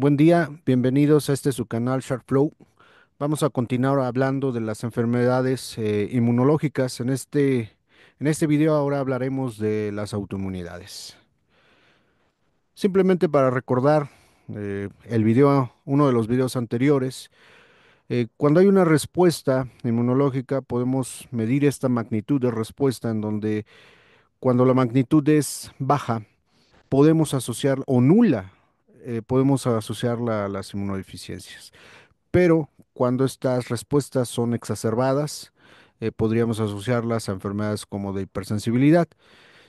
Buen día, bienvenidos a este su canal Shark Flow. Vamos a continuar hablando de las enfermedades eh, inmunológicas. En este, en este video ahora hablaremos de las autoinmunidades. Simplemente para recordar eh, el video, uno de los videos anteriores, eh, cuando hay una respuesta inmunológica podemos medir esta magnitud de respuesta en donde cuando la magnitud es baja podemos asociar o nula eh, podemos asociarla a las inmunodeficiencias. Pero cuando estas respuestas son exacerbadas, eh, podríamos asociarlas a enfermedades como de hipersensibilidad.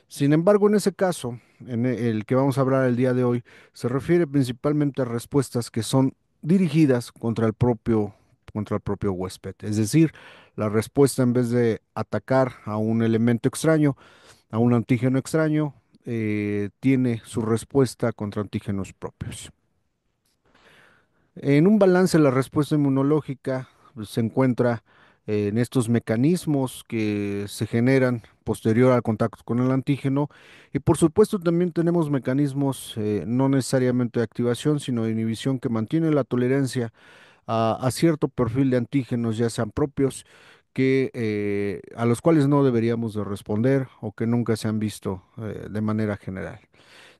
Sin embargo, en ese caso, en e, el que vamos a hablar el día de hoy, se refiere principalmente a respuestas que son dirigidas contra el propio contra el propio huésped. Es decir, la respuesta en vez de atacar a un elemento extraño, a un antígeno extraño, eh, tiene su respuesta contra antígenos propios. En un balance la respuesta inmunológica se encuentra en estos mecanismos que se generan posterior al contacto con el antígeno y por supuesto también tenemos mecanismos eh, no necesariamente de activación sino de inhibición que mantienen la tolerancia a, cierto perfil de antígenos ya sean propios que eh, a los cuales no deberíamos de responder o que nunca se han visto eh, de manera general.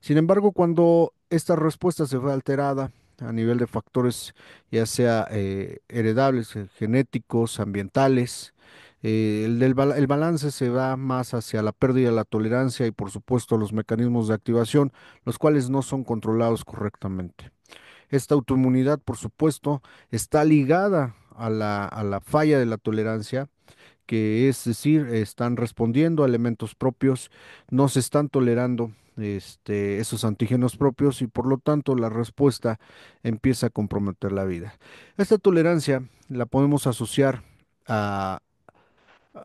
Sin embargo, cuando esta respuesta se ve alterada a nivel de factores ya sea eh, heredables, genéticos, ambientales, el, el balance se va más hacia la pérdida de la tolerancia y por supuesto los mecanismos de activación, los cuales no son controlados correctamente. Esta autoinmunidad, por supuesto, está ligada a la, a la falla de la tolerancia, que es decir, están respondiendo a elementos propios, no se están tolerando este, esos antígenos propios y por lo tanto la respuesta empieza a comprometer la vida. Esta tolerancia la podemos asociar a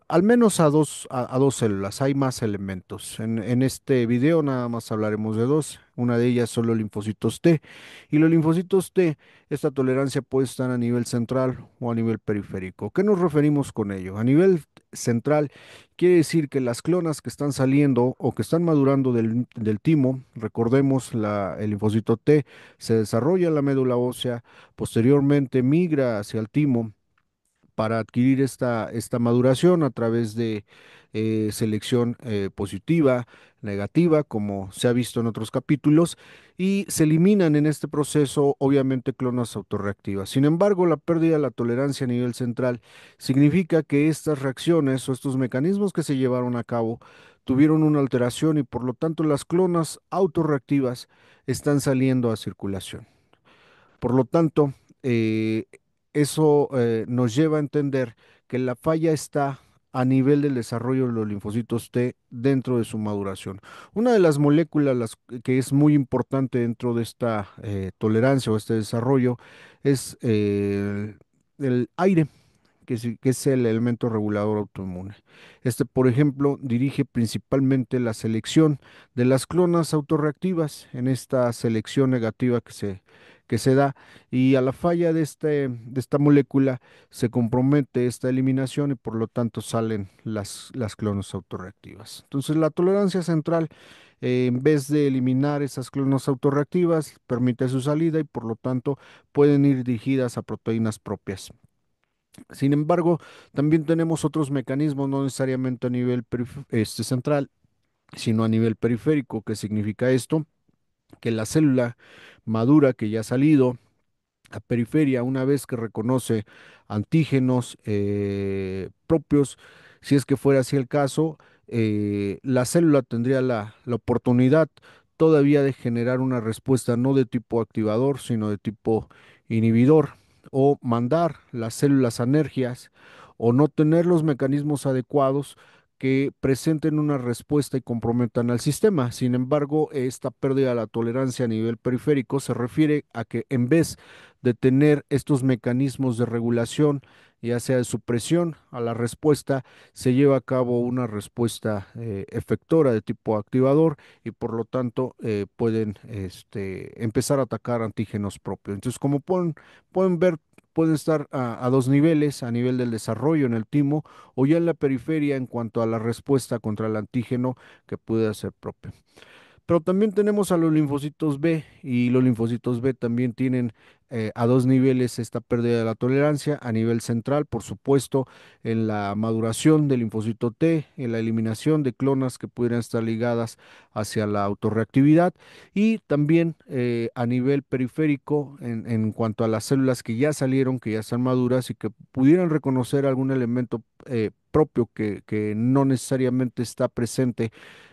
al menos a dos, a, dos células, hay más elementos. En, este video nada más hablaremos de dos. Una de ellas son los linfocitos T. Y los linfocitos T, esta tolerancia puede estar a nivel central o a nivel periférico. ¿Qué nos referimos con ello? A nivel central quiere decir que las clonas que están saliendo o que están madurando del, timo, recordemos el linfocito T, se desarrolla en la médula ósea, posteriormente migra hacia el timo para adquirir esta, esta maduración a través de eh, selección eh, positiva, negativa, como se ha visto en otros capítulos, y se eliminan en este proceso, obviamente, clonas autorreactivas. Sin embargo, la pérdida de la tolerancia a nivel central significa que estas reacciones o estos mecanismos que se llevaron a cabo tuvieron una alteración y por lo tanto las clonas autorreactivas están saliendo a circulación. Por lo tanto, eh, eso eh, nos lleva a entender que la falla está a nivel del desarrollo de los linfocitos T dentro de su maduración. Una de las moléculas que es muy importante dentro de esta eh, tolerancia o este desarrollo es eh, el aire, que es, que es, el elemento regulador autoinmune. Este, por ejemplo, dirige principalmente la selección de las clonas autorreactivas en esta selección negativa que se que se da y a la falla este, de, esta molécula se compromete esta eliminación y por lo tanto salen las, las autorreactivas. Entonces la tolerancia central eh, en vez de eliminar esas clonas autorreactivas permite su salida y por lo tanto pueden ir dirigidas a proteínas propias. Sin embargo, también tenemos otros mecanismos, no necesariamente a nivel este, central, sino a nivel periférico. ¿Qué significa esto? que la célula madura que ya ha salido a periferia, una vez que reconoce antígenos eh, propios, si es que fuera así el caso, eh, la célula tendría la, la oportunidad todavía de generar una respuesta no de tipo activador, sino de tipo inhibidor, o mandar las células a o no tener los mecanismos adecuados que presenten una respuesta y comprometan al sistema. Sin embargo, esta pérdida de la tolerancia a nivel periférico se refiere a que en vez de tener estos mecanismos de regulación, ya sea de supresión a la respuesta, se lleva a cabo una respuesta eh, efectora de tipo activador y por lo tanto eh, pueden este, empezar a atacar antígenos propios. Entonces, como pueden, pueden ver, pueden estar a, dos niveles, a nivel del desarrollo en el timo o ya en la periferia en cuanto a la respuesta contra el antígeno que puede ser propio. Pero también tenemos a los linfocitos B y los linfocitos B también tienen eh, a dos niveles esta pérdida de la tolerancia, a nivel central, por supuesto, en la maduración del linfocito T, en la eliminación de clonas que pudieran estar ligadas hacia la autorreactividad y también eh, a nivel periférico en, cuanto a las células que ya salieron, que ya están maduras y que pudieran reconocer algún elemento eh, propio que no necesariamente está presente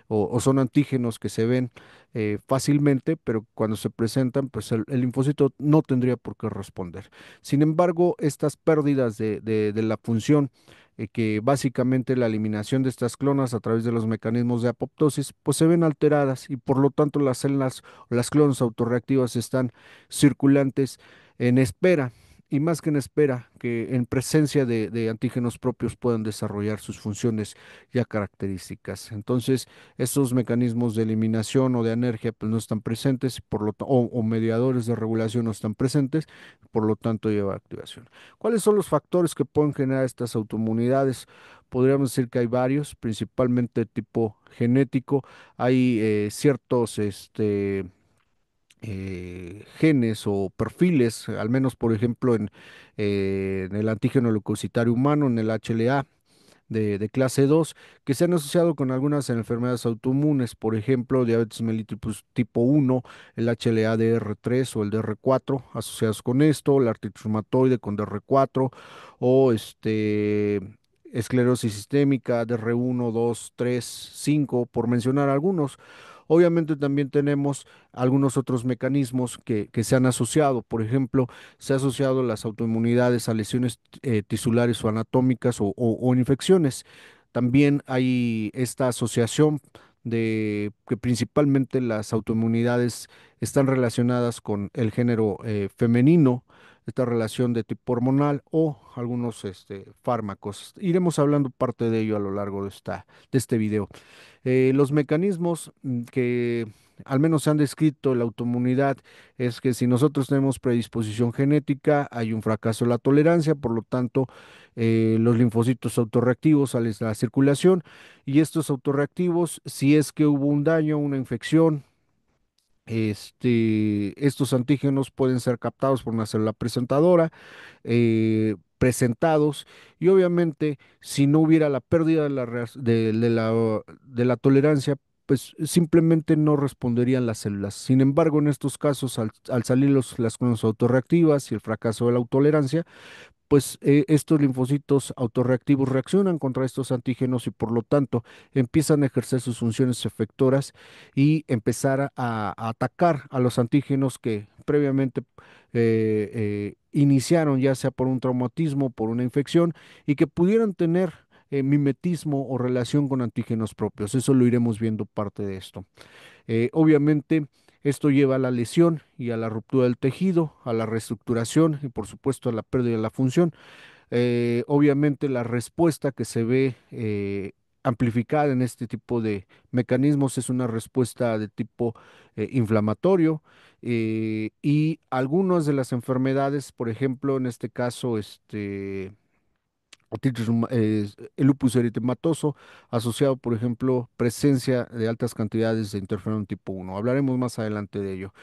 o, son antígenos que se ven eh, fácilmente, pero cuando se presentan, pues el, linfocito no tendría por qué responder. Sin embargo, estas pérdidas de, la función eh, que básicamente la eliminación de estas clonas a través de los mecanismos de apoptosis, pues se ven alteradas y por lo tanto las células, las clonas autorreactivas están circulantes en espera y más que en espera que en presencia de, antígenos propios puedan desarrollar sus funciones ya características. Entonces, esos mecanismos de eliminación o de anergia pues, no están presentes por lo, o, mediadores de regulación no están presentes, por lo tanto lleva a activación. ¿Cuáles son los factores que pueden generar estas autoinmunidades? Podríamos decir que hay varios, principalmente de tipo genético, hay eh, ciertos este, eh, genes o perfiles, al menos por ejemplo en, eh, el antígeno leucocitario humano, en el HLA de, clase 2, que se han asociado con algunas enfermedades autoinmunes, por ejemplo, diabetes mellitus pues, tipo 1, el HLA de 3 o el DR4 asociados con esto, la artritis reumatoide con DR4 o este esclerosis sistémica, DR1, 2, 3, 5, por mencionar algunos Obviamente también tenemos algunos otros mecanismos que, se han asociado. Por ejemplo, se han asociado las autoinmunidades a lesiones eh, tisulares o anatómicas o, infecciones. También hay esta asociación de que principalmente las autoinmunidades están relacionadas con el género eh, femenino esta relación de tipo hormonal o algunos este, fármacos. Iremos hablando parte de ello a lo largo de, esta, de este video. Eh, los mecanismos mm, que al menos se han descrito la autoinmunidad es que si nosotros tenemos predisposición genética hay un fracaso de la tolerancia, por lo tanto eh, los linfocitos autorreactivos salen a la circulación y estos autorreactivos si es que hubo un daño, una infección, este, estos antígenos pueden ser captados por una célula presentadora, eh, presentados, y obviamente si no hubiera la pérdida de la, de, la, tolerancia, pues simplemente no responderían las células. Sin embargo, en estos casos, al, salir las clonas autorreactivas y el fracaso de la autolerancia pues eh, estos linfocitos autorreactivos reaccionan contra estos antígenos y por lo tanto empiezan a ejercer sus funciones efectoras y empezar a, atacar a los antígenos que previamente eh, eh, iniciaron, ya sea por un traumatismo, por una infección, y que pudieran tener mimetismo o relación con antígenos propios. Eso lo iremos viendo parte de esto. obviamente, esto lleva a la lesión y a la ruptura del tejido, a la reestructuración y por supuesto a la pérdida de la función. Eh, obviamente la respuesta que se ve eh, amplificada en este tipo de mecanismos es una respuesta de tipo eh, inflamatorio y algunas de las enfermedades, por ejemplo, en este caso, este, eh, el lupus eritematoso, asociado, por ejemplo, presencia de altas cantidades de interferón tipo 1. Hablaremos más adelante de ello.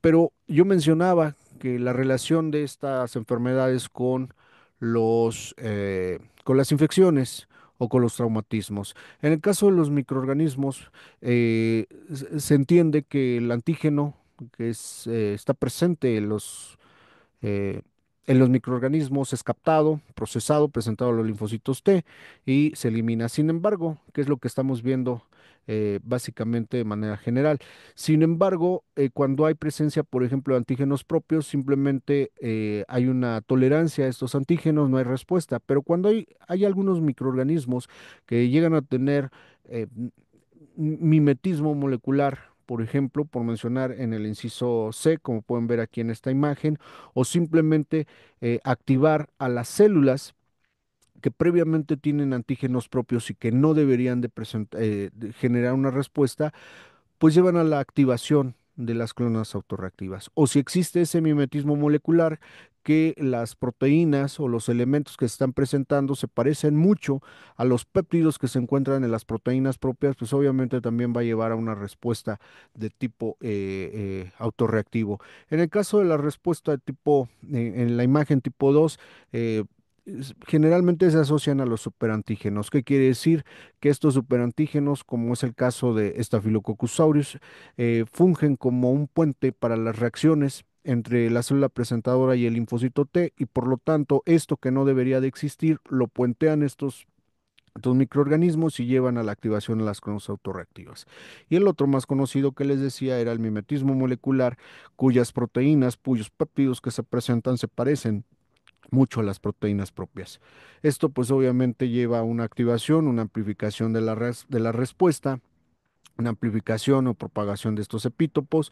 Pero yo mencionaba que la relación de estas enfermedades con, los, eh, con las infecciones o con los traumatismos. En el caso de los microorganismos, eh, se entiende que el antígeno que está presente en los, eh, en los microorganismos es captado, procesado, presentado a los linfocitos T y se elimina. Sin embargo, que es lo que estamos viendo eh, básicamente de manera general? Sin embargo, eh, cuando hay presencia, por ejemplo, de antígenos propios, simplemente eh, hay una tolerancia a estos antígenos, no hay respuesta. Pero cuando hay, hay algunos microorganismos que llegan a tener mimetismo molecular por ejemplo, por mencionar en el inciso C, como pueden ver aquí en esta imagen, o simplemente eh, activar a las células que previamente tienen antígenos propios y que no deberían eh, de, generar una respuesta, pues llevan a la activación de las clonas autorreactivas. O si existe ese mimetismo molecular que las proteínas o los elementos que se están presentando se parecen mucho a los péptidos que se encuentran en las proteínas propias, pues obviamente también va a llevar a una respuesta de tipo eh, eh, autorreactivo. En el caso de la respuesta de tipo, eh, en la imagen tipo 2, generalmente se asocian a los superantígenos. ¿Qué quiere decir? Que estos superantígenos, como es el caso de Staphylococcus aureus, fungen como un puente para las reacciones entre la célula presentadora y el linfocito T y por lo tanto esto que no debería de existir lo puentean estos estos microorganismos y llevan a la activación de las cronos autorreactivas. Y el otro más conocido que les decía era el mimetismo molecular, cuyas proteínas, cuyos papidos que se presentan se parecen mucho a las proteínas propias. Esto pues obviamente lleva a una activación, una amplificación de de la respuesta una amplificación o propagación de estos epítopos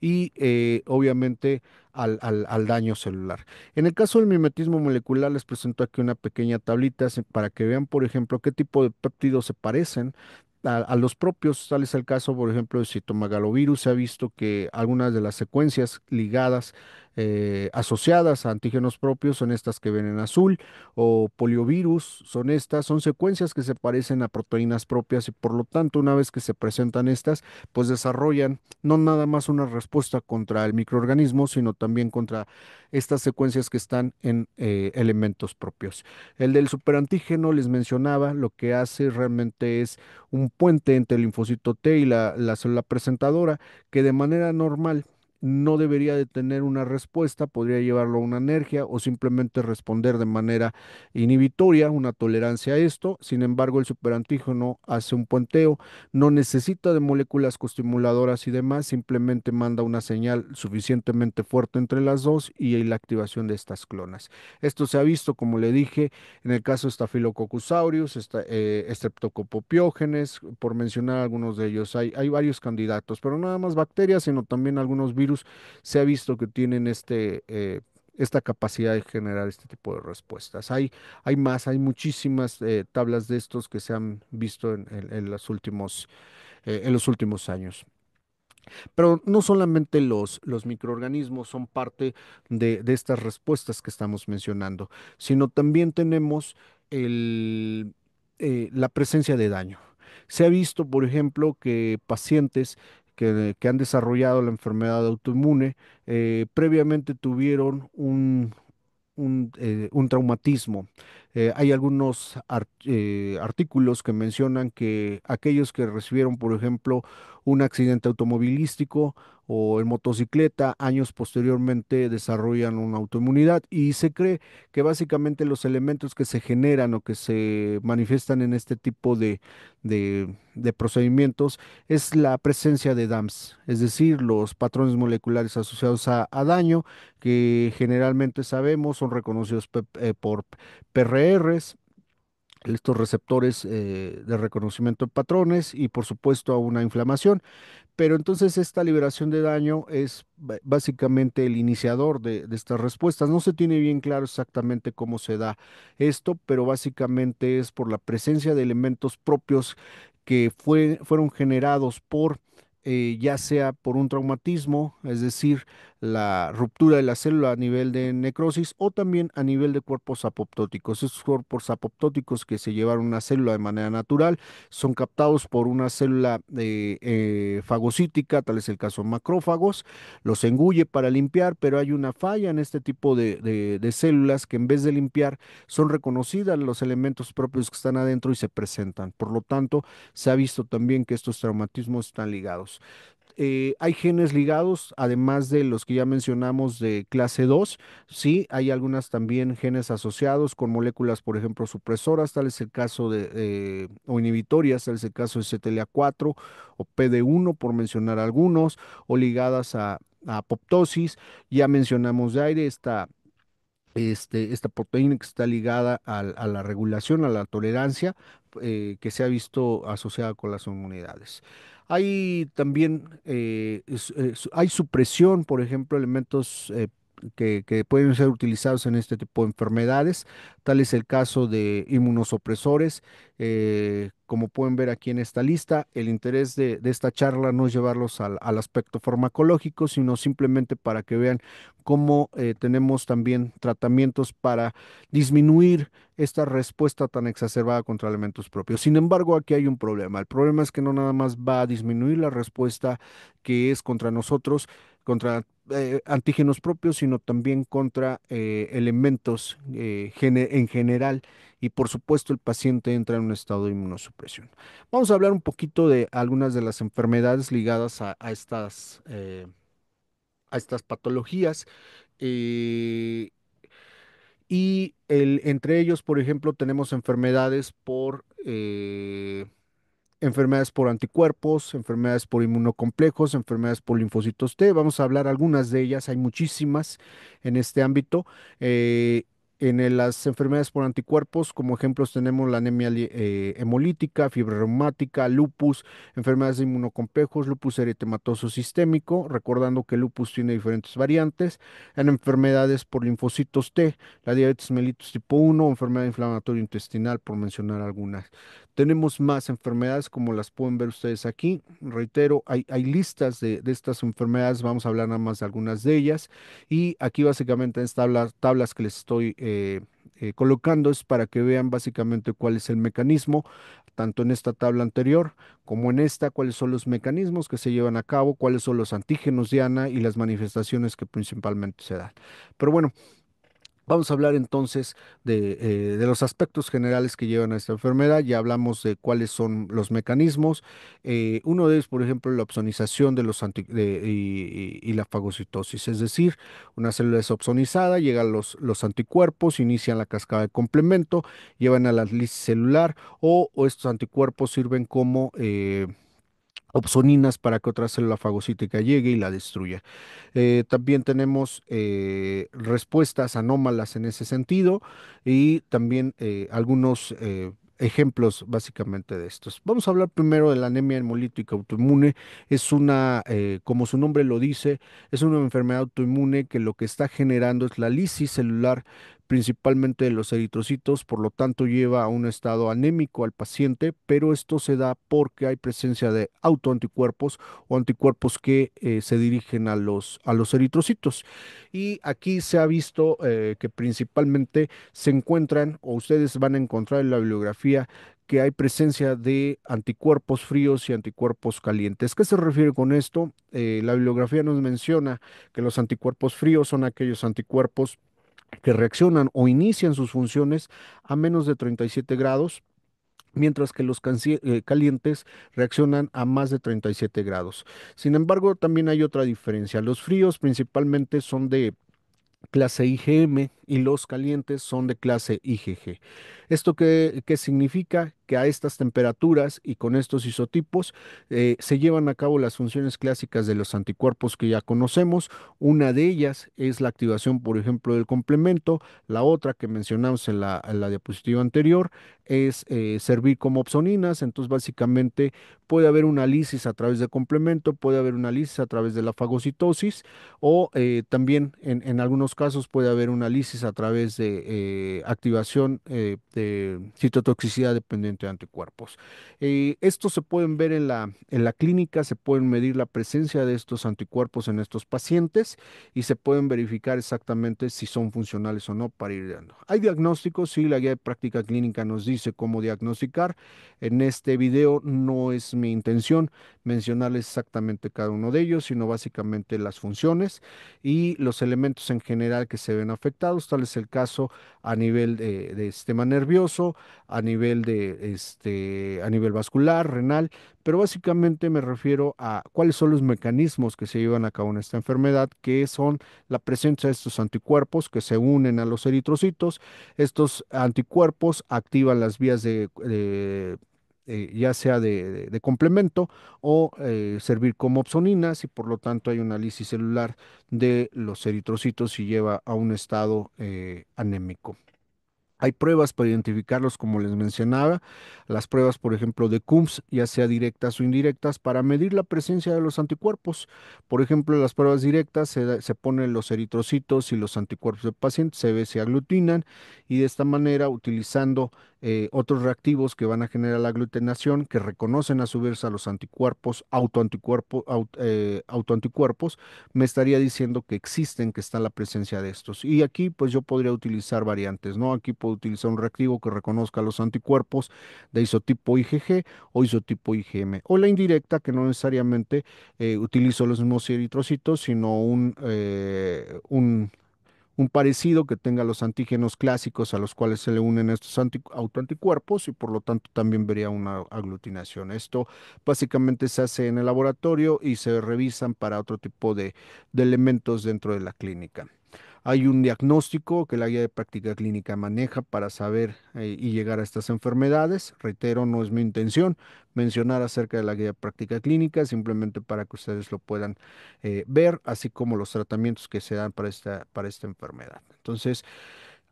y eh, obviamente al, al, al, daño celular. En el caso del mimetismo molecular les presento aquí una pequeña tablita para que vean, por ejemplo, qué tipo de péptidos se parecen. A, los propios, tal es el caso, por ejemplo, de citomegalovirus, se ha visto que algunas de las secuencias ligadas eh, asociadas a antígenos propios son estas que ven en azul, o poliovirus son estas, son secuencias que se parecen a proteínas propias y por lo tanto una vez que se presentan estas, pues desarrollan no nada más una respuesta contra el microorganismo, sino también contra estas secuencias que están en eh, elementos propios. El del superantígeno les mencionaba, lo que hace realmente es un puente entre el linfocito T y la, la célula presentadora, que de manera normal no debería de tener una respuesta, podría llevarlo a una energía o simplemente responder de manera inhibitoria, una tolerancia a esto. Sin embargo, el superantígeno hace un puenteo, no necesita de moléculas costimuladoras y demás, simplemente manda una señal suficientemente fuerte entre las dos y la activación de estas clonas. Esto se ha visto, como le dije, en el caso de Staphylococcus aureus, eh, por mencionar algunos de ellos. Hay, hay varios candidatos, pero nada más bacterias, sino también algunos virus se ha visto que tienen este, eh, esta capacidad de generar este tipo de respuestas. Hay, hay más, hay muchísimas eh, tablas de estos que se han visto en, los, últimos, eh, en los últimos años. Pero no solamente los, los microorganismos son parte de, estas respuestas que estamos mencionando, sino también tenemos el, la presencia de daño. Se ha visto, por ejemplo, que pacientes que, han desarrollado la enfermedad autoinmune eh, previamente tuvieron un, eh, traumatismo. Eh, hay algunos artículos que mencionan que aquellos que recibieron, por ejemplo, un accidente automovilístico o en motocicleta, años posteriormente desarrollan una autoinmunidad y se cree que básicamente los elementos que se generan o que se manifiestan en este tipo de, procedimientos es la presencia de DAMS, es decir, los patrones moleculares asociados a, daño que generalmente sabemos son reconocidos eh, por PRRs, estos receptores eh, de reconocimiento de patrones y por supuesto a una inflamación. Pero entonces esta liberación de daño es básicamente el iniciador de, estas respuestas. No se tiene bien claro exactamente cómo se da esto, pero básicamente es por la presencia de elementos propios que fueron generados por eh, ya sea por un traumatismo, es decir, la ruptura de la célula a nivel de necrosis o también a nivel de cuerpos apoptóticos. Esos cuerpos apoptóticos que se llevaron una célula de manera natural son captados por una célula eh, eh, fagocítica, tal es el caso macrófagos, los engulle para limpiar, pero hay una falla en este tipo de, de células que en vez de limpiar son reconocidas los elementos propios que están adentro y se presentan. Por lo tanto, se ha visto también que estos traumatismos están ligados. Eh, hay genes ligados, además de los que ya mencionamos de clase 2, sí, hay algunas también genes asociados con moléculas, por ejemplo, supresoras, tal es el caso de, eh, o inhibitorias, tal es el caso de CTLA4 o PD1, por mencionar algunos, o ligadas a, apoptosis, ya mencionamos de aire, esta este, esta proteína que está ligada a, la regulación, a la tolerancia eh, que se ha visto asociada con las inmunidades. Hay también, eh, eh, hay supresión, por ejemplo, elementos eh, que, pueden ser utilizados en este tipo de enfermedades. Tal es el caso de inmunosupresores. Eh, como pueden ver aquí en esta lista, el interés de, esta charla no es llevarlos al, aspecto farmacológico, sino simplemente para que vean cómo eh, tenemos también tratamientos para disminuir esta respuesta tan exacerbada contra elementos propios. Sin embargo, aquí hay un problema. El problema es que no nada más va a disminuir la respuesta que es contra nosotros, contra eh, antígenos propios, sino también contra eh, elementos eh, en general y por supuesto el paciente entra en un estado de inmunosupresión. Vamos a hablar un poquito de algunas de las enfermedades ligadas a, estas, a estas patologías. y entre ellos, por ejemplo, tenemos enfermedades por enfermedades por anticuerpos, enfermedades por inmunocomplejos, enfermedades por linfocitos T. Vamos a hablar algunas de ellas, hay muchísimas en este ámbito. Eh, en las enfermedades por anticuerpos, como ejemplos tenemos la anemia eh, hemolítica, fiebre reumática, lupus, enfermedades de inmunocomplejos, lupus eritematoso sistémico, recordando que lupus tiene diferentes variantes, en enfermedades por linfocitos T, la diabetes mellitus tipo 1, enfermedad inflamatoria intestinal, por mencionar algunas. Tenemos más enfermedades como las pueden ver ustedes aquí. Reitero, hay, listas de, estas enfermedades, vamos a hablar nada más de algunas de ellas. Y aquí básicamente en tablas, tablas que les estoy eh, eh, colocando es para que vean básicamente cuál es el mecanismo, tanto en esta tabla anterior como en esta, cuáles son los mecanismos que se llevan a cabo, cuáles son los antígenos de ANA y las manifestaciones que principalmente se dan. Pero bueno, Vamos a hablar entonces eh, de, los aspectos generales que llevan a esta enfermedad. Ya hablamos de cuáles son los mecanismos. Eh, uno de ellos, por ejemplo, la opsonización de los y, la fagocitosis, es decir, una célula es opsonizada, llegan los, los anticuerpos, inician la cascada de complemento, llevan a la lisis celular o, estos anticuerpos sirven como... Eh, opsoninas para que otra célula fagocítica llegue y la destruya. Eh, también tenemos eh, respuestas anómalas en ese sentido y también eh, algunos ejemplos básicamente de estos. Vamos a hablar primero de la anemia hemolítica autoinmune. Es una, como su nombre lo dice, es una enfermedad autoinmune que lo que está generando es la lisis celular principalmente de los eritrocitos, por lo tanto lleva a un estado anémico al paciente, pero esto se da porque hay presencia de autoanticuerpos o anticuerpos que eh, se dirigen a los, a los eritrocitos. Y aquí se ha visto eh, que principalmente se encuentran, o ustedes van a encontrar en la bibliografía, que hay presencia de anticuerpos fríos y anticuerpos calientes. ¿Qué se refiere con esto? Eh, la bibliografía nos menciona que los anticuerpos fríos son aquellos anticuerpos que reaccionan o inician sus funciones a menos de 37 grados, mientras que los eh, calientes reaccionan a más de 37 grados. Sin embargo, también hay otra diferencia. Los fríos principalmente son de clase IgM, y los calientes son de clase IgG. ¿Esto qué, qué significa? Que a estas temperaturas y con estos isotipos eh, se llevan a cabo las funciones clásicas de los anticuerpos que ya conocemos. Una de ellas es la activación, por ejemplo, del complemento. La otra que mencionamos en la, diapositiva anterior es eh, servir como opsoninas. Entonces, básicamente puede haber una lisis a través de complemento, puede haber una lisis a través de la fagocitosis o eh, también en, en algunos casos puede haber una lisis a través de eh, activación eh, de citotoxicidad dependiente de anticuerpos. Eh, esto se pueden ver en la, en la clínica, se pueden medir la presencia de estos anticuerpos en estos pacientes y se pueden verificar exactamente si son funcionales o no para ir dando. Hay diagnósticos, y la guía de práctica clínica nos dice cómo diagnosticar. En este video no es mi intención mencionarles exactamente cada uno de ellos, sino básicamente las funciones y los elementos en general que se ven afectados tal es el caso a nivel de, sistema nervioso, a nivel de este, a nivel vascular, renal, pero básicamente me refiero a cuáles son los mecanismos que se llevan a cabo en esta enfermedad, que son la presencia de estos anticuerpos que se unen a los eritrocitos. Estos anticuerpos activan las vías de eh, ya sea de, complemento o eh, servir como opsoninas y por lo tanto hay una lisis celular de los eritrocitos y lleva a un estado eh, anémico. Hay pruebas para identificarlos, como les mencionaba, las pruebas, por ejemplo, de CUMS, ya sea directas o indirectas, para medir la presencia de los anticuerpos. Por ejemplo, en las pruebas directas se, se, ponen los eritrocitos y los anticuerpos del paciente, se ve si aglutinan y de esta manera, utilizando eh, otros reactivos que van a generar la aglutinación que reconocen a su vez a los anticuerpos, autoanticuerpos, eh, autoanticuerpos, me estaría diciendo que existen, que está la presencia de estos. Y aquí, pues yo podría utilizar variantes, ¿no? Aquí puedo utilizar un reactivo que reconozca los anticuerpos de isotipo IgG o isotipo IgM, o la indirecta, que no necesariamente eh, utilizo los mismos eritrocitos, sino un, un un parecido que tenga los antígenos clásicos a los cuales se le unen estos autoanticuerpos y por lo tanto también vería una aglutinación. Esto básicamente se hace en el laboratorio y se revisan para otro tipo de elementos dentro de la clínica. Hay un diagnóstico que la guía de práctica clínica maneja para saber eh, y llegar a estas enfermedades. Reitero, no es mi intención mencionar acerca de la guía de práctica clínica, simplemente para que ustedes lo puedan eh, ver, así como los tratamientos que se dan para esta, para esta enfermedad. Entonces,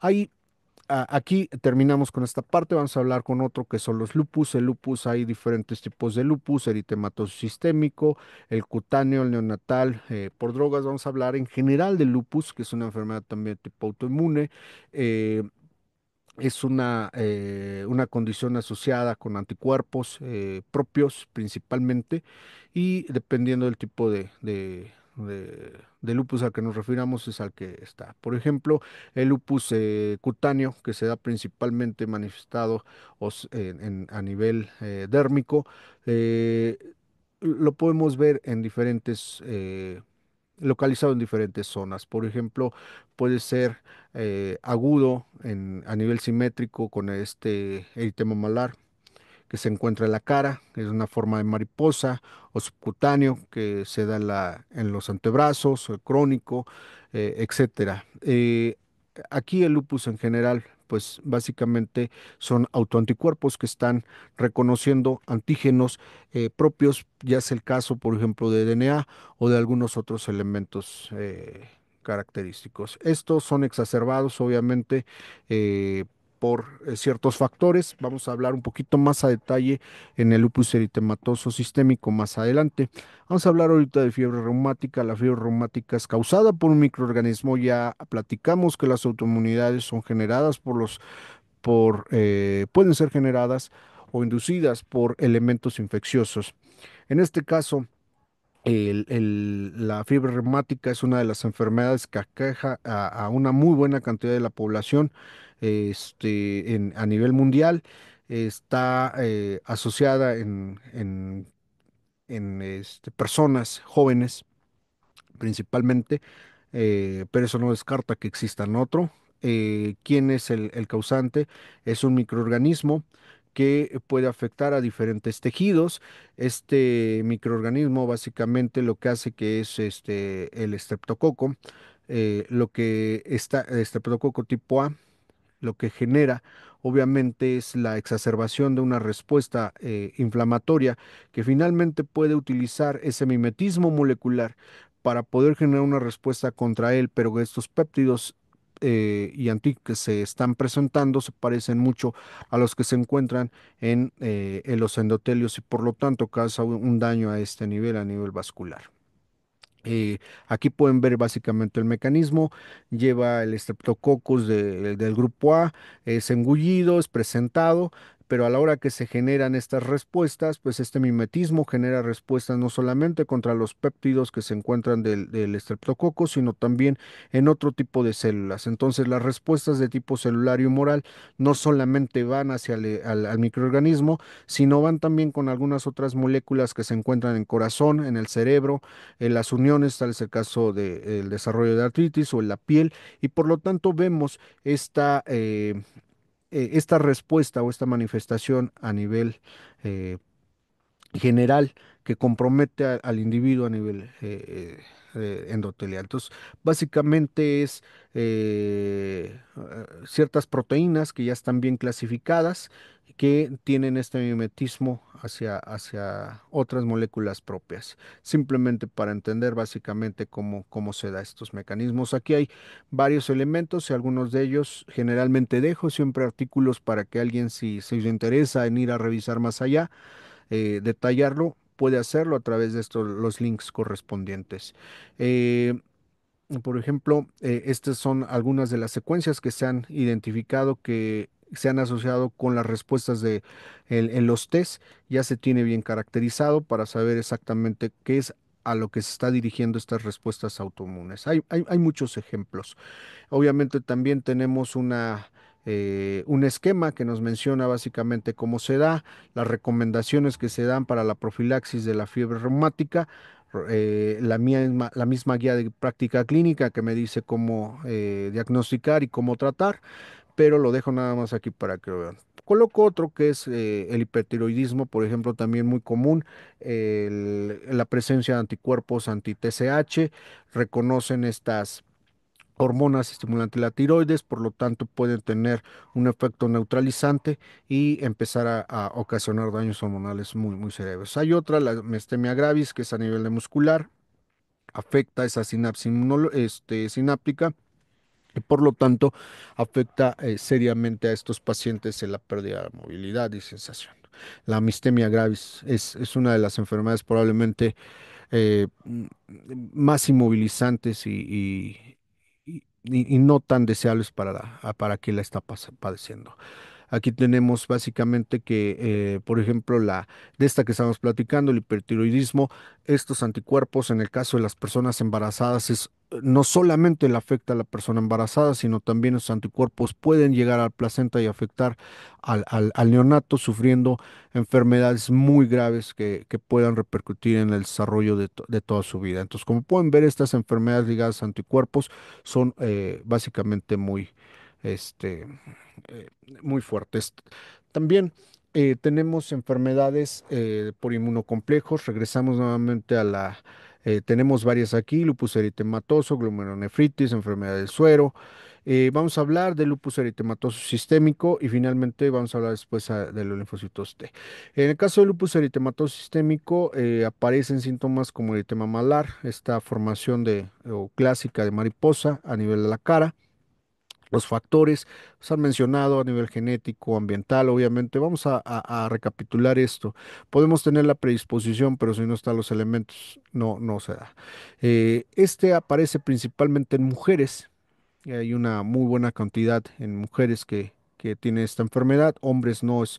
hay aquí terminamos con esta parte, vamos a hablar con otro que son los lupus. El lupus, hay diferentes tipos de lupus, eritematoso sistémico, el cutáneo, el neonatal, eh, por drogas. Vamos a hablar en general del lupus, que es una enfermedad también tipo autoinmune. Eh, es una, eh, una, condición asociada con anticuerpos propios principalmente y dependiendo del tipo de de, lupus al que nos refiramos es al que está. Por ejemplo, el lupus eh, cutáneo, que se da principalmente manifestado a nivel eh, dérmico, eh, lo podemos ver en diferentes, localizado en diferentes zonas. Por ejemplo, puede ser agudo en, a nivel simétrico con este eritema malar que se encuentra en la cara, es una forma de mariposa, o subcutáneo, que se da en, los antebrazos, crónico, eh, etcétera. Eh, aquí el lupus en general pues básicamente son autoanticuerpos que están reconociendo antígenos eh, propios, ya es el caso, por ejemplo, de DNA o de algunos otros elementos característicos. Estos son exacerbados, obviamente, por eh, ciertos factores. Vamos a hablar un poquito más a detalle en el lupus eritematoso sistémico más adelante. Vamos a hablar ahorita de fiebre reumática. La fiebre reumática es causada por un microorganismo. Ya platicamos que las autoinmunidades son generadas por los, por, eh, pueden ser generadas o inducidas por elementos infecciosos. En este caso, la fiebre reumática es una de las enfermedades que aqueja a una muy buena cantidad de la población este, a nivel mundial, está eh, asociada en, este, personas jóvenes principalmente, eh, pero eso no descarta que existan otro. Eh, ¿Quién es el, causante? Es un microorganismo que puede afectar a diferentes tejidos. Este microorganismo básicamente lo que hace que es este, el estreptococo, lo que está, el estreptococo tipo A, lo que genera obviamente es la exacerbación de una respuesta eh, inflamatoria que finalmente puede utilizar ese mimetismo molecular para poder generar una respuesta contra él, pero estos péptidos eh, y anti que se están presentando se parecen mucho a los que se encuentran en eh, los endotelios y por lo tanto causa un daño a este nivel, a nivel vascular. Eh, aquí pueden ver básicamente el mecanismo. Lleva el streptococcus del grupo A, es engullido, es presentado pero a la hora que se generan estas respuestas, pues este mimetismo genera respuestas no solamente contra los péptidos que se encuentran del, del estreptococo, sino también en otro tipo de células. Entonces las respuestas de tipo celular y humoral no solamente van hacia el microorganismo, sino van también con algunas otras moléculas que se encuentran en corazón, en el cerebro, en las uniones, tal es el caso del desarrollo de artritis o en la piel, y por lo tanto vemos esta... Eh, eh, esta respuesta o esta manifestación a nivel eh, general que compromete al individuo a nivel eh, eh, eh, endotelial. Entonces, básicamente es ciertas proteínas que ya están bien clasificadas que tienen este mimetismo hacia, hacia otras moléculas propias, simplemente para entender básicamente cómo, se da estos mecanismos. Aquí hay varios elementos y algunos de ellos generalmente dejo siempre artículos para que alguien si se interesa en ir a revisar más allá. Eh, detallarlo, puede hacerlo a través de estos, los links correspondientes. Eh, por ejemplo, eh, estas son algunas de las secuencias que se han identificado que se han asociado con las respuestas de en los test. Ya se tiene bien caracterizado para saber exactamente qué es a lo que se está dirigiendo estas respuestas autoinmunes. hay muchos ejemplos. Obviamente también tenemos una eh, un esquema que nos menciona básicamente cómo se da, las recomendaciones que se dan para la profilaxis de la fiebre reumática, eh, la, misma, la misma guía de práctica clínica que me dice cómo eh, diagnosticar y cómo tratar, pero lo dejo nada más aquí para que lo vean. Coloco otro que es el hipertiroidismo, por ejemplo, también muy común, la presencia de anticuerpos anti tch reconocen estas hormonas estimulantes la tiroides, por lo tanto pueden tener un efecto neutralizante y empezar a, ocasionar daños hormonales muy, muy serios. Hay otra, la mestemia gravis, que es a nivel de muscular, afecta esa sinapsis este, sináptica y por lo tanto afecta eh, seriamente a estos pacientes en la pérdida de movilidad y sensación. La mistemia gravis es, una de las enfermedades probablemente eh, más inmovilizantes y y, no tan deseables para, para quien la está padeciendo. Aquí tenemos básicamente que, eh, por ejemplo, la de esta que estamos platicando, el hipertiroidismo, estos anticuerpos en el caso de las personas embarazadas es no solamente le afecta a la persona embarazada, sino también los anticuerpos pueden llegar al placenta y afectar al, al, neonato, sufriendo enfermedades muy graves que, puedan repercutir en el desarrollo de, toda su vida. Entonces, como pueden ver, estas enfermedades ligadas a anticuerpos son eh, básicamente muy, este, eh, muy fuertes. También eh, tenemos enfermedades por inmunocomplejos. Regresamos nuevamente a la eh, tenemos varias aquí, lupus eritematoso, glomeronefritis, enfermedad del suero. Eh, vamos a hablar del lupus eritematoso sistémico y finalmente vamos a hablar después ah, de los linfocitos T. En el caso del lupus eritematoso sistémico eh, aparecen síntomas como el eritema malar, esta formación clásica de mariposa a nivel de la cara los factores se han mencionado a nivel genético, ambiental, obviamente. Vamos a, recapitular esto. Podemos tener la predisposición, pero si no están los elementos, no, no se da. Eh, este aparece principalmente en mujeres. Hay una muy buena cantidad en mujeres que, que tiene esta enfermedad. Hombres no es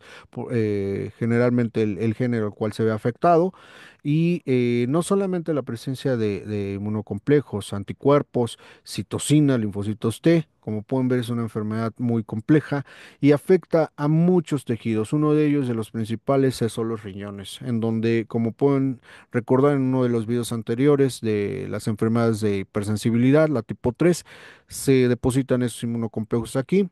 eh, generalmente el, el género al cual se ve afectado. Y eh, no solamente la presencia de, inmunocomplejos, anticuerpos, citocina, linfocitos T, como pueden ver, es una enfermedad muy compleja y afecta a muchos tejidos. Uno de ellos, de los principales, son los riñones, en donde, como pueden recordar en uno de los videos anteriores de las enfermedades de hipersensibilidad, la tipo 3, se depositan esos inmunocomplejos aquí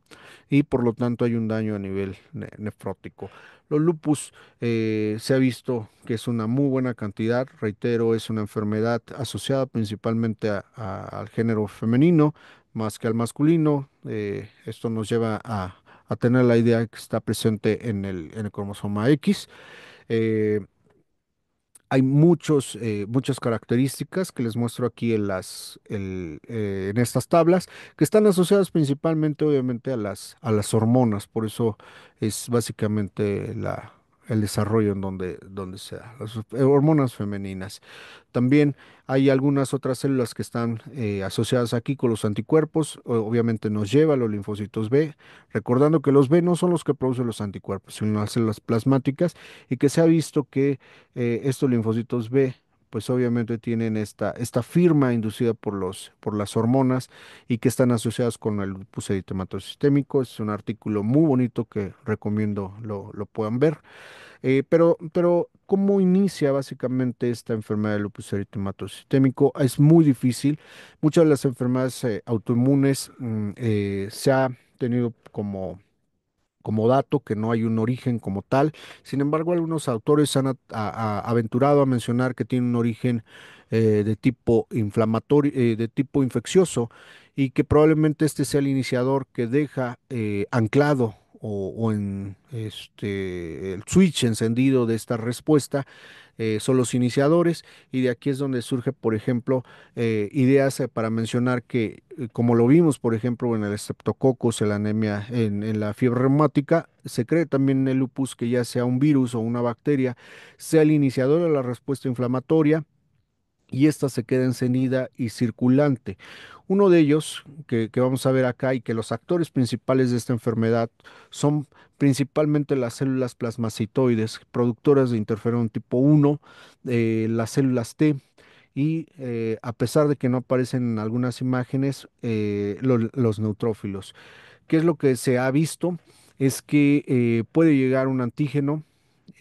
y por lo tanto hay un daño a nivel nefrótico. Los lupus eh, se ha visto que es una muy buena cantidad, reitero, es una enfermedad asociada principalmente al género femenino más que al masculino. Eh, esto nos lleva a, tener la idea que está presente en el, cromosoma X. Eh, hay muchos, eh, muchas características que les muestro aquí en, las, eh, en estas tablas, que están asociadas principalmente, obviamente, a las, a las hormonas. Por eso es básicamente la, el desarrollo en donde, donde se las eh, hormonas femeninas. También hay algunas otras células que están eh, asociadas aquí con los anticuerpos, obviamente nos lleva a los linfocitos B, recordando que los B no son los que producen los anticuerpos, sino las células plasmáticas y que se ha visto que eh, estos linfocitos B pues obviamente tienen esta, esta firma inducida por, los, por las hormonas y que están asociadas con el lupus eritematoso sistémico. Es un artículo muy bonito que recomiendo lo, lo puedan ver. Eh, pero, pero, ¿cómo inicia básicamente esta enfermedad del lupus eritematoso sistémico? Es muy difícil. Muchas de las enfermedades eh, autoinmunes mm, eh, se ha tenido como como dato, que no hay un origen como tal. Sin embargo, algunos autores han aventurado a mencionar que tiene un origen eh, de tipo inflamatorio, eh, de tipo infeccioso, y que probablemente este sea el iniciador que deja eh, anclado o, en este, el switch encendido de esta respuesta eh, son los iniciadores y de aquí es donde surge, por ejemplo, eh, ideas eh, para mencionar que, como lo vimos, por ejemplo, en el streptococcus, en la anemia, en, en la fiebre reumática, se cree también en el lupus que ya sea un virus o una bacteria, sea el iniciador de la respuesta inflamatoria y esta se queda encendida y circulante. Uno de ellos, que, vamos a ver acá, y que los actores principales de esta enfermedad son principalmente las células plasmacitoides, productoras de interferón tipo 1, eh, las células T, y eh, a pesar de que no aparecen en algunas imágenes, eh, los neutrófilos. ¿Qué es lo que se ha visto? Es que puede llegar un antígeno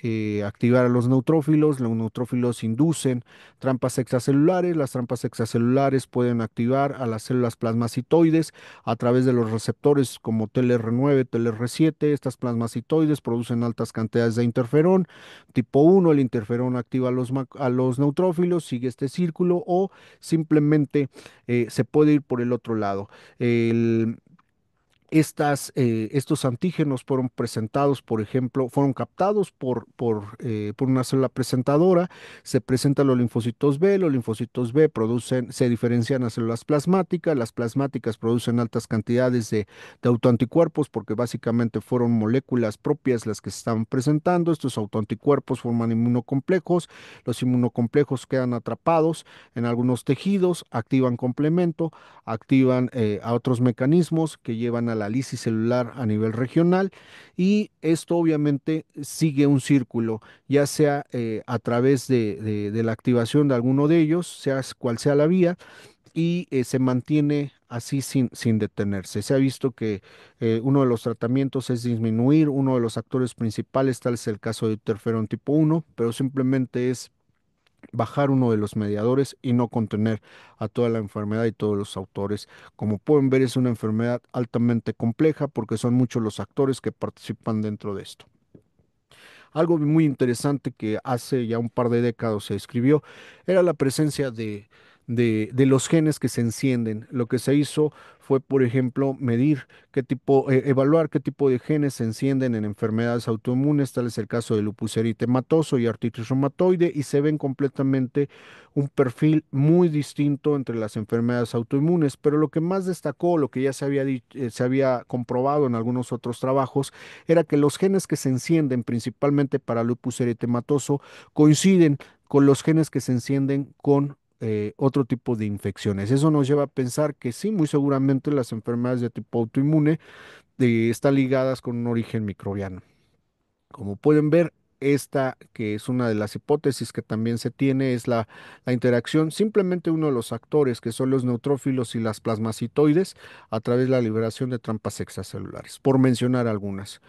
eh, activar a los neutrófilos, los neutrófilos inducen trampas extracelulares, las trampas extracelulares pueden activar a las células plasmacitoides a través de los receptores como TLR9, TLR7, estas plasmacitoides producen altas cantidades de interferón, tipo 1, el interferón activa a los, a los neutrófilos, sigue este círculo o simplemente eh, se puede ir por el otro lado. El, estas, eh, estos antígenos fueron presentados, por ejemplo, fueron captados por, por, eh, por, una célula presentadora, se presentan los linfocitos B, los linfocitos B producen, se diferencian a células plasmáticas, las plasmáticas producen altas cantidades de, autoanticuerpos porque básicamente fueron moléculas propias las que se estaban presentando, estos autoanticuerpos forman inmunocomplejos, los inmunocomplejos quedan atrapados en algunos tejidos, activan complemento, activan eh, a otros mecanismos que llevan a la lisis celular a nivel regional y esto obviamente sigue un círculo, ya sea eh, a través de, la activación de alguno de ellos, sea cual sea la vía, y eh, se mantiene así sin, sin, detenerse. Se ha visto que eh, uno de los tratamientos es disminuir uno de los actores principales, tal es el caso de interferón tipo 1, pero simplemente es bajar uno de los mediadores y no contener a toda la enfermedad y todos los autores. Como pueden ver, es una enfermedad altamente compleja porque son muchos los actores que participan dentro de esto. Algo muy interesante que hace ya un par de décadas se escribió era la presencia de de, los genes que se encienden. Lo que se hizo fue, por ejemplo, medir qué tipo, e, evaluar qué tipo de genes se encienden en enfermedades autoinmunes, tal es el caso de lupus eritematoso y artritis reumatoide, y se ven completamente un perfil muy distinto entre las enfermedades autoinmunes. Pero lo que más destacó, lo que ya se había, eh, se había comprobado en algunos otros trabajos, era que los genes que se encienden principalmente para lupus eritematoso coinciden con los genes que se encienden con eh, otro tipo de infecciones. Eso nos lleva a pensar que sí, muy seguramente las enfermedades de tipo autoinmune eh, están ligadas con un origen microbiano. Como pueden ver, esta, que es una de las hipótesis que también se tiene, es la, la, interacción, simplemente uno de los actores, que son los neutrófilos y las plasmacitoides, a través de la liberación de trampas extracelulares, por mencionar algunas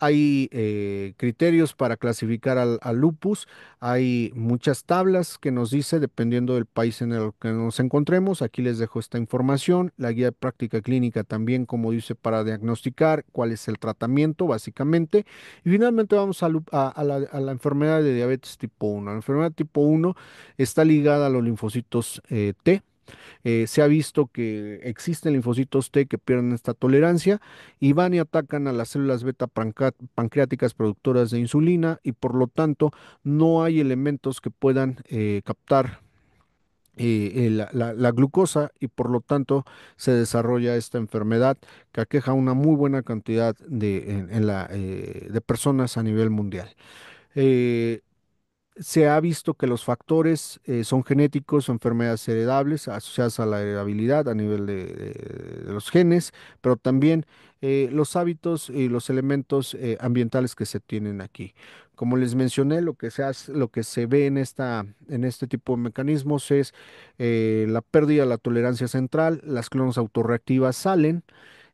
hay eh, criterios para clasificar al, lupus, hay muchas tablas que nos dice, dependiendo del país en el que nos encontremos, aquí les dejo esta información, la guía de práctica clínica también, como dice, para diagnosticar cuál es el tratamiento básicamente. Y finalmente vamos a, la, enfermedad de diabetes tipo 1. La enfermedad tipo 1 está ligada a los linfocitos eh, T eh, se ha visto que existen linfocitos T que pierden esta tolerancia y van y atacan a las células beta pancreáticas productoras de insulina y por lo tanto no hay elementos que puedan eh, captar eh, la, glucosa y por lo tanto se desarrolla esta enfermedad que aqueja una muy buena cantidad de personas a nivel mundial se ha visto que los factores eh, son genéticos, son enfermedades heredables asociadas a la heredabilidad a nivel de, los genes, pero también eh, los hábitos y los elementos eh, ambientales que se tienen aquí. Como les mencioné, lo que se, lo que se ve en, esta, en este tipo de mecanismos es la pérdida de la tolerancia central, las clonas autorreactivas salen.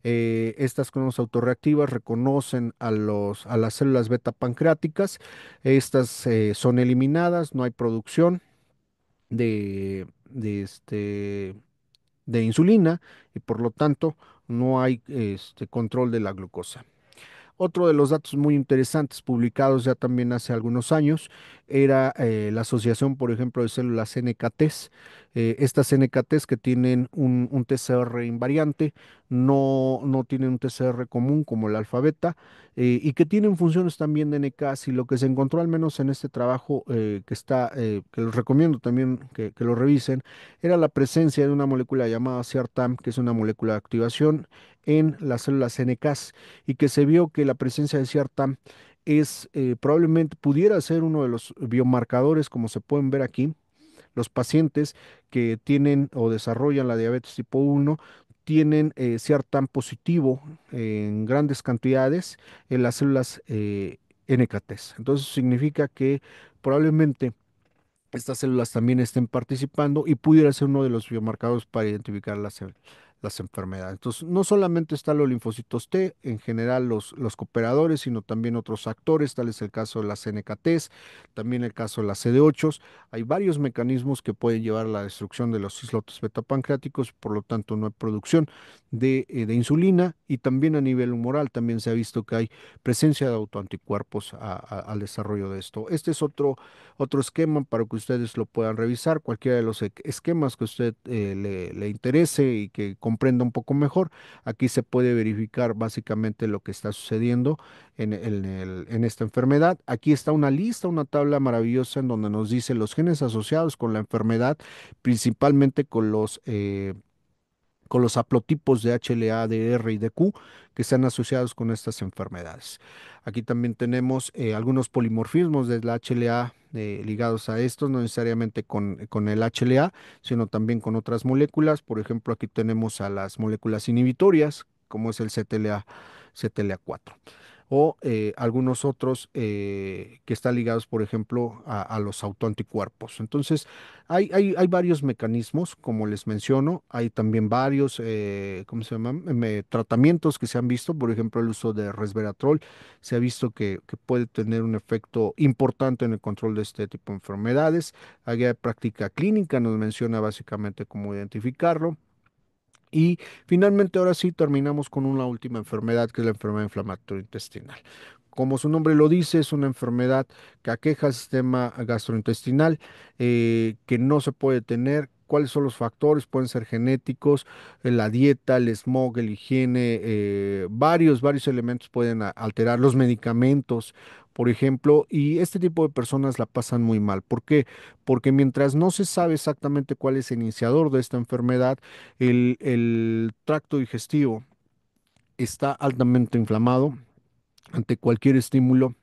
Eh, estas cronos autorreactivas reconocen a, los, a las células beta pancreáticas. Estas eh, son eliminadas, no hay producción de, este, de insulina y por lo tanto no hay este, control de la glucosa. Otro de los datos muy interesantes publicados ya también hace algunos años era eh, la asociación, por ejemplo, de células NKTs eh, estas NKTs que tienen un, TCR invariante, no, no, tienen un TCR común como el alfabeta eh, y que tienen funciones también de NKs y lo que se encontró al menos en este trabajo eh, que está, que les recomiendo también que, lo revisen, era la presencia de una molécula llamada CRTAM, que es una molécula de activación en las células NKs y que se vio que la presencia de CRTAM es probablemente pudiera ser uno de los biomarcadores como se pueden ver aquí los pacientes que tienen o desarrollan la diabetes tipo 1 tienen eh, tan positivo en grandes cantidades en las células eh, NKTs. Entonces significa que probablemente estas células también estén participando y pudiera ser uno de los biomarcadores para identificar las células las enfermedades. Entonces, no solamente están los linfocitos T, en general los, los cooperadores, sino también otros actores, tal es el caso de las NKTs, también el caso de las CD8s. Hay varios mecanismos que pueden llevar a la destrucción de los islotes pancreáticos por lo tanto, no hay producción eh, de, insulina y también a nivel humoral también se ha visto que hay presencia de autoanticuerpos al desarrollo de esto. Este es otro, otro esquema para que ustedes lo puedan revisar, cualquiera de los e, esquemas que usted eh, le, interese y que comprenda un poco mejor. Aquí se puede verificar básicamente lo que está sucediendo en, el, en esta enfermedad. Aquí está una lista, una tabla maravillosa en donde nos dice los genes asociados con la enfermedad, principalmente con los... Eh, con los haplotipos de HLA, de R y de Q que están asociados con estas enfermedades. Aquí también tenemos eh, algunos polimorfismos de la HLA eh, ligados a estos, no necesariamente con, el HLA, sino también con otras moléculas. Por ejemplo, aquí tenemos a las moléculas inhibitorias, como es el CTLA, CTLA4 o eh, algunos otros eh, que están ligados, por ejemplo, a, los autoanticuerpos. Entonces, hay, hay, varios mecanismos, como les menciono, hay también varios, eh, ¿cómo se llama? tratamientos que se han visto, por ejemplo, el uso de resveratrol, se ha visto que, que, puede tener un efecto importante en el control de este tipo de enfermedades. Hay práctica clínica, nos menciona básicamente cómo identificarlo y finalmente, ahora sí, terminamos con una última enfermedad, que es la enfermedad inflamatoria intestinal. Como su nombre lo dice, es una enfermedad que aqueja el sistema gastrointestinal, eh, que no se puede tener, cuáles son los factores, pueden ser genéticos, eh, la dieta, el smog, el higiene, eh, varios, varios elementos pueden alterar, los medicamentos, por ejemplo, y este tipo de personas la pasan muy mal. ¿Por qué? Porque mientras no se sabe exactamente cuál es el iniciador de esta enfermedad, el, tracto digestivo está altamente inflamado ante cualquier estímulo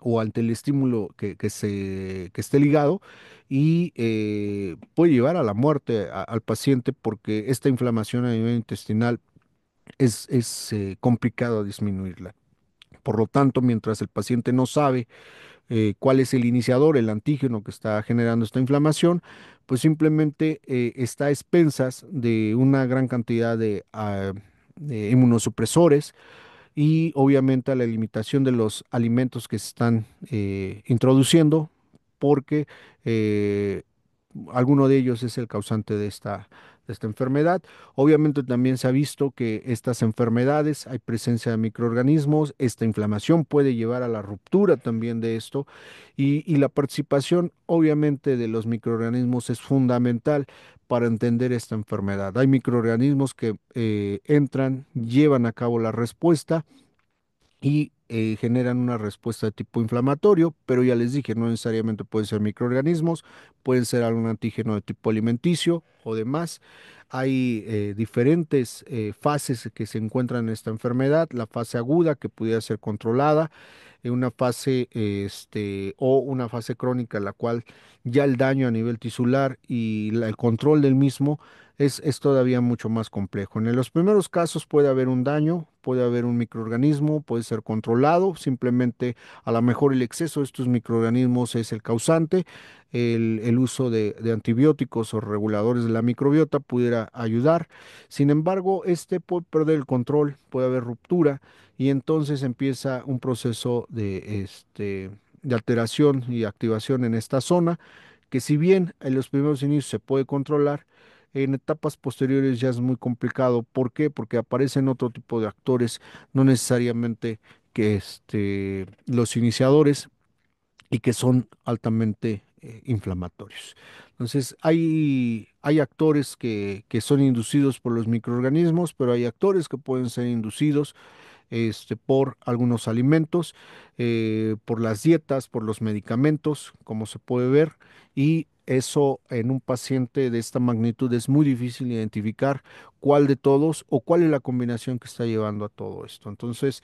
o ante el estímulo que, se, esté ligado y eh, puede llevar a la muerte al paciente porque esta inflamación a nivel intestinal es, es eh, complicado disminuirla. Por lo tanto, mientras el paciente no sabe eh, cuál es el iniciador, el antígeno que está generando esta inflamación, pues simplemente eh, está a expensas de una gran cantidad ah, de, inmunosupresores y obviamente a la limitación de los alimentos que se están eh, introduciendo porque alguno de ellos es el causante de esta esta enfermedad. Obviamente también se ha visto que estas enfermedades hay presencia de microorganismos, esta inflamación puede llevar a la ruptura también de esto y, la participación obviamente de los microorganismos es fundamental para entender esta enfermedad. Hay microorganismos que eh, entran, llevan a cabo la respuesta y eh, generan una respuesta de tipo inflamatorio, pero ya les dije, no necesariamente pueden ser microorganismos, pueden ser algún antígeno de tipo alimenticio o demás. Hay eh, diferentes eh, fases que se encuentran en esta enfermedad, la fase aguda que pudiera ser controlada, en una fase este, o una fase crónica, la cual ya el daño a nivel tisular y el control del mismo es, es, todavía mucho más complejo. En los primeros casos puede haber un daño, puede haber un microorganismo, puede ser controlado, simplemente a lo mejor el exceso de estos microorganismos es el causante el, uso de, antibióticos o reguladores de la microbiota pudiera ayudar. Sin embargo, este puede perder el control, puede haber ruptura y entonces empieza un proceso de, este, de alteración y activación en esta zona que si bien en los primeros inicios se puede controlar, en etapas posteriores ya es muy complicado. ¿Por qué? Porque aparecen otro tipo de actores, no necesariamente que este, los iniciadores y que son altamente eh, inflamatorios. Entonces, hay, hay actores que, son inducidos por los microorganismos, pero hay actores que pueden ser inducidos este, por algunos alimentos, eh, por las dietas, por los medicamentos, como se puede ver, y eso en un paciente de esta magnitud es muy difícil identificar cuál de todos o cuál es la combinación que está llevando a todo esto. Entonces,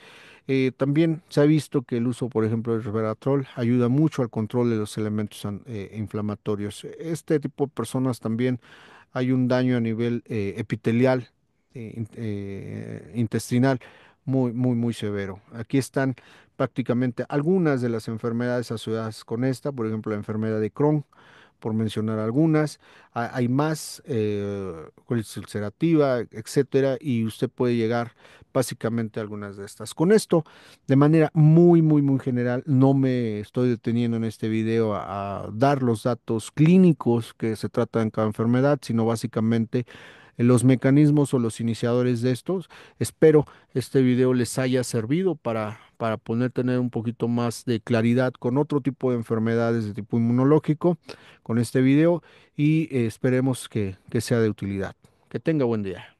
eh, también se ha visto que el uso, por ejemplo, de reveratrol ayuda mucho al control de los elementos eh, inflamatorios. Este tipo de personas también hay un daño a nivel eh, epitelial, intestinal, muy, muy, muy severo. Aquí están prácticamente algunas de las enfermedades asociadas con esta, por ejemplo, la enfermedad de Crohn, por mencionar algunas. Hay más, eh, ulcerativa, etcétera, y usted puede llegar básicamente a algunas de estas. Con esto, de manera muy, muy, muy general, no me estoy deteniendo en este video a, dar los datos clínicos que se tratan en cada enfermedad, sino básicamente los mecanismos o los iniciadores de estos. Espero este video les haya servido para, para poder tener un poquito más de claridad con otro tipo de enfermedades de tipo inmunológico con este video y eh, esperemos que, que sea de utilidad. Que tenga buen día.